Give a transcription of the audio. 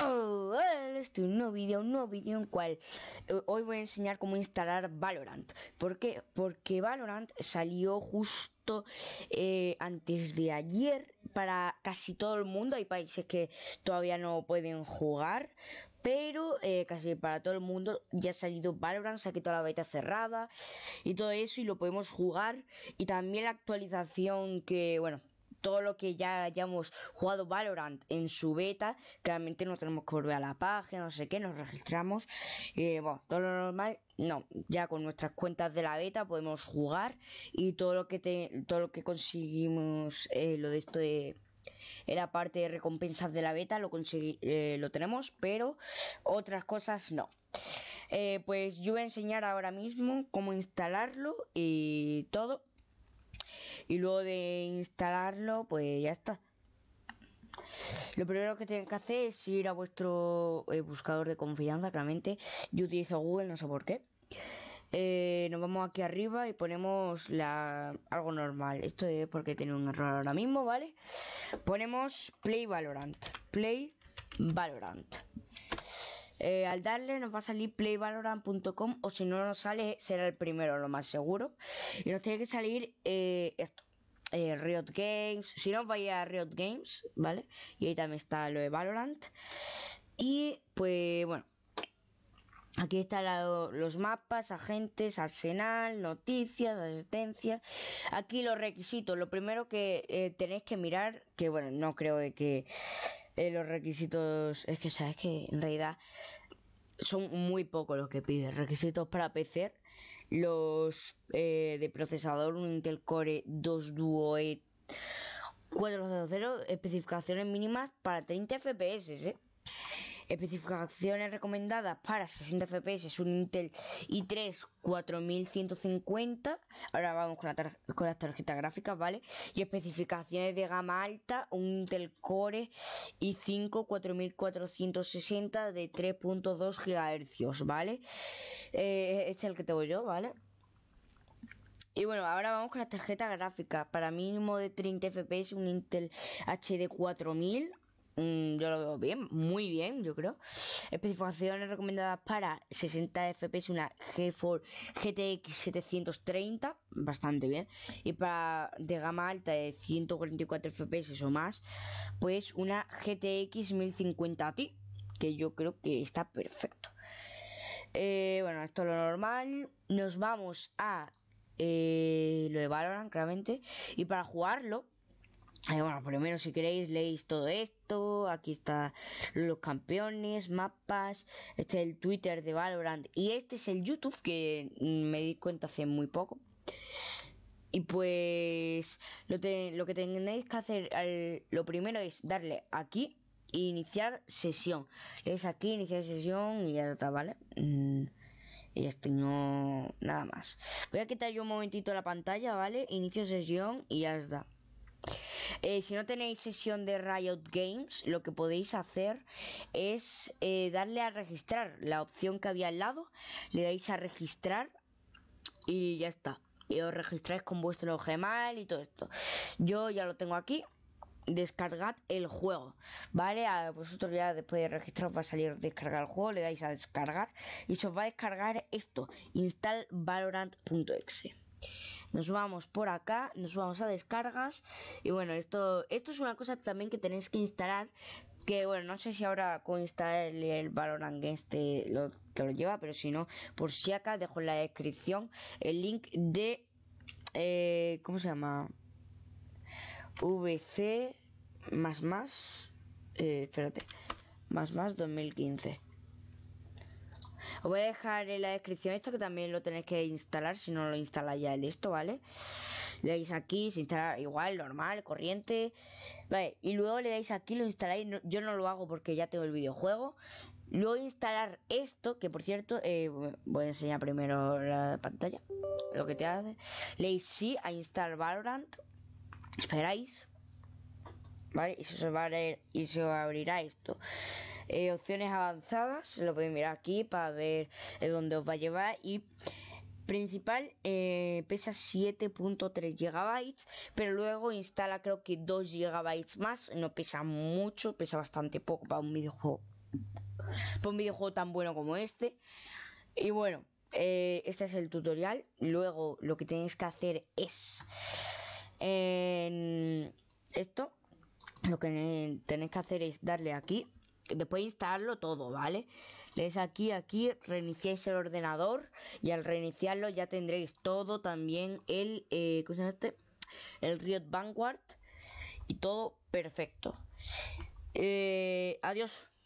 ¡Hola! Oh, este un nuevo vídeo, un nuevo vídeo en cual eh, hoy voy a enseñar cómo instalar Valorant. ¿Por qué? Porque Valorant salió justo eh, antes de ayer para casi todo el mundo. Hay países que todavía no pueden jugar, pero eh, casi para todo el mundo ya ha salido Valorant, se ha quitado la beta cerrada y todo eso y lo podemos jugar. Y también la actualización que, bueno todo lo que ya hayamos jugado Valorant en su beta, claramente no tenemos que volver a la página, no sé qué, nos registramos. Eh, bueno, todo lo normal, no, ya con nuestras cuentas de la beta podemos jugar y todo lo que, te, todo lo que conseguimos, eh, lo de esto de la parte de recompensas de la beta lo, eh, lo tenemos, pero otras cosas no. pues yo voy a enseñar ahora mismo cómo instalarlo y todo y luego de instalarlo pues ya está lo primero que tienen que hacer es ir a vuestro eh, buscador de confianza claramente yo utilizo Google no sé por qué eh, nos vamos aquí arriba y ponemos la algo normal esto es porque tiene un error ahora mismo vale ponemos play valorant play valorant eh, al darle nos va a salir playvalorant.com o si no nos sale será el primero, lo más seguro. Y nos tiene que salir esto. Eh, Riot Games. Si no, os vais a Riot Games, ¿vale? Y ahí también está lo de Valorant. Y pues bueno. Aquí están los mapas, agentes, arsenal, noticias, asistencia. Aquí los requisitos. Lo primero que eh, tenéis que mirar, que bueno, no creo que eh, los requisitos... Es que sabes que en realidad son muy pocos los que pide, Requisitos para PC los eh, de procesador, un Intel Core 2 Duo E 400, especificaciones mínimas para 30 FPS, ¿eh? Especificaciones recomendadas para 60 FPS es un Intel i3 4150. Ahora vamos con, la con las tarjetas gráficas, ¿vale? Y especificaciones de gama alta, un Intel Core i5 4460 de 3.2 GHz, ¿vale? Eh, este es el que tengo yo, ¿vale? Y bueno, ahora vamos con las tarjetas gráficas. Para mínimo de 30 FPS, un Intel HD 4000 Mm, yo lo veo bien, muy bien, yo creo. Especificaciones recomendadas para 60 FPS, una GeForce GTX 730, bastante bien. Y para de gama alta de 144 FPS o más, pues una GTX 1050 Ti, que yo creo que está perfecto. Eh, bueno, esto es lo normal. Nos vamos a eh, lo de Valorant, claramente. Y para jugarlo, por bueno, primero si queréis leéis todo esto, aquí está los campeones, mapas, este es el Twitter de Valorant y este es el YouTube que me di cuenta hace muy poco. Y pues lo, que tenéis que hacer, lo primero es darle aquí iniciar sesión. es aquí, iniciar sesión y ya está, ¿vale? Mm, y ya tengo nada más. Voy a quitar yo un momentito la pantalla, ¿vale? Inicio sesión y ya está. Eh, si no tenéis sesión de Riot Games, lo que podéis hacer es eh, darle a registrar la opción que había al lado, le dais a registrar y ya está. Y os registráis con vuestro Gmail y todo esto. Yo ya lo tengo aquí. Descargad el juego, ¿vale? A vosotros ya después de Os va a salir descargar el juego, le dais a descargar y se os va a descargar esto, install valorant.exe. Nos vamos por acá, nos vamos a descargas y bueno, esto, esto es una cosa también que tenéis que instalar. Que bueno, no sé si ahora con instalar el, valor Valorant este lo, que lo lleva, pero si no, por si acá dejo en la descripción el link de... Eh, ¿Cómo se llama? VC más más... Eh, más más 2015 voy a dejar en la descripción esto que también lo tenéis que instalar si no lo instala ya el esto, ¿vale? Le dais aquí, se instala igual, normal, corriente. Vale, y luego le dais aquí, lo instaláis. yo no lo hago porque ya tengo el videojuego. Luego instalar esto, que por cierto, eh, voy a enseñar primero la pantalla. Lo que te hace. Le dais sí a instalar Valorant. Esperáis. ¿Vale? Y se va a y se abrirá esto. Eh, opciones avanzadas, lo podéis mirar aquí para ver eh, dónde os va a llevar y principal eh, pesa 7.3 gigabytes pero luego instala creo que 2 gigabytes más no pesa mucho pesa bastante poco para un videojuego para un videojuego tan bueno como este y bueno este es el tutorial luego lo que tenéis que hacer es esto lo que tenéis que hacer es darle aquí después instalarlo todo, ¿vale? Lees aquí, aquí, reiniciáis el ordenador y al reiniciarlo ya tendréis todo también el, eh, ¿cómo se llama este? El Riot Vanguard y todo perfecto. Eh, adiós.